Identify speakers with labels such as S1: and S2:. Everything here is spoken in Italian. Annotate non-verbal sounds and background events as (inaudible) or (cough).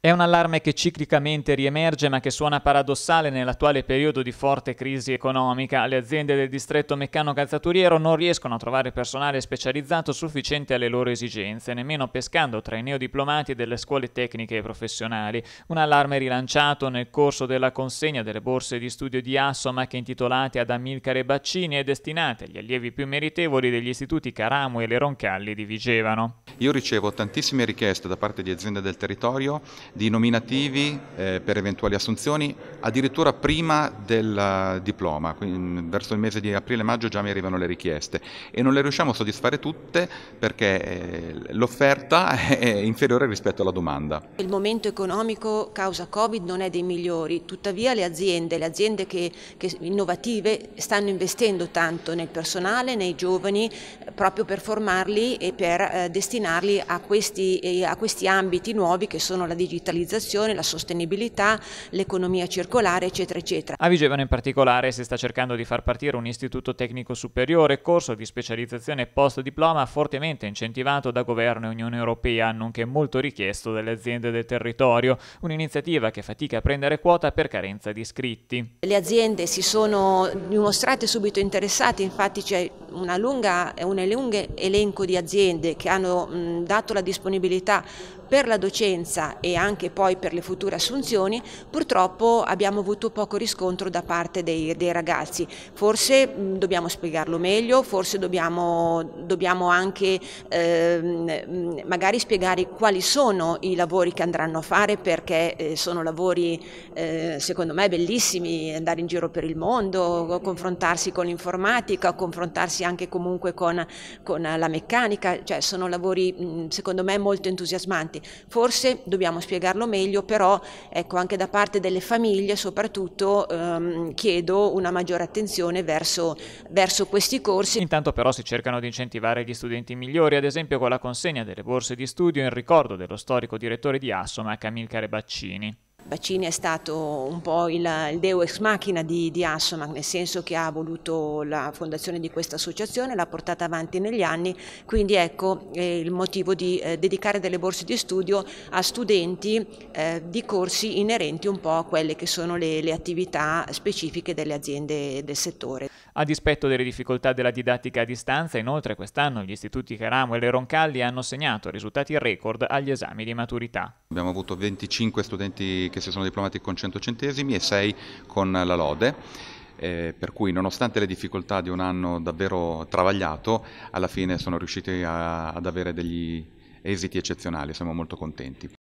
S1: È un allarme che ciclicamente riemerge ma che suona paradossale nell'attuale periodo di forte crisi economica. Le aziende del distretto meccano-calzaturiero non riescono a trovare personale specializzato sufficiente alle loro esigenze, nemmeno pescando tra i neodiplomati delle scuole tecniche e professionali. Un allarme rilanciato nel corso della consegna delle borse di studio di Assoma che intitolate ad Amilcare Baccini e destinate agli allievi più meritevoli degli istituti Caramo e Le Roncalli di Vigevano.
S2: Io ricevo tantissime richieste da parte di aziende del territorio di nominativi eh, per eventuali assunzioni addirittura prima del eh, diploma, quindi verso il mese di aprile-maggio già mi arrivano le richieste e non le riusciamo a soddisfare tutte perché eh, l'offerta (laughs) è inferiore rispetto alla domanda.
S3: Il momento economico causa Covid non è dei migliori, tuttavia le aziende, le aziende che, che innovative stanno investendo tanto nel personale, nei giovani, proprio per formarli e per eh, destinarli a questi, eh, a questi ambiti nuovi che sono la digitalizzazione, la sostenibilità, l'economia circolare, eccetera, eccetera. A
S1: Vigevano in particolare si sta cercando di far partire un istituto tecnico superiore, corso di specializzazione post diploma fortemente incentivato da governo e Unione Europea, nonché molto richiesto dalle aziende del territorio, un'iniziativa che fatica a prendere quota per carenza di iscritti.
S3: Le aziende si sono dimostrate subito interessate, infatti c'è lunga, eh, un elenco di aziende che hanno mh, dato la disponibilità per la docenza e anche poi per le future assunzioni purtroppo abbiamo avuto poco riscontro da parte dei, dei ragazzi. Forse mh, mm, dobbiamo spiegarlo meglio, forse dobbiamo, dobbiamo anche ehm, mm, magari spiegare quali sono i lavori che andranno a fare perché eh, sono lavori eh, secondo me bellissimi, andare in giro per il mondo, confrontarsi con l'informatica, confrontarsi anche comunque con, con la meccanica, cioè sono lavori mh, mm, secondo me molto entusiasmanti avanti. Forse dobbiamo spiegarlo meglio, però ecco, anche da parte delle famiglie soprattutto ehm, chiedo una maggiore attenzione verso, verso questi corsi.
S1: Intanto però si cercano di incentivare gli studenti migliori, ad esempio con la consegna delle borse di studio in ricordo dello storico direttore di Assoma, Camilcare Baccini.
S3: Bacini è stato un po' il, il deo ex machina di, di Assomag, nel senso che ha voluto la fondazione di questa associazione, l'ha portata avanti negli anni, quindi ecco eh, il motivo di eh, dedicare delle borse di studio a studenti eh, di corsi inerenti un po' a quelle che sono le, le attività specifiche delle aziende del settore.
S1: A dispetto delle difficoltà della didattica a distanza, inoltre quest'anno gli istituti Caramo e Le Roncalli hanno segnato risultati record agli esami di maturità.
S2: Abbiamo avuto 25 studenti che anche se sono diplomati con 100 centesimi, e 6 con la lode. Eh, per cui nonostante le difficoltà di un anno davvero travagliato, alla fine sono riusciti a, ad avere degli esiti eccezionali, siamo molto contenti.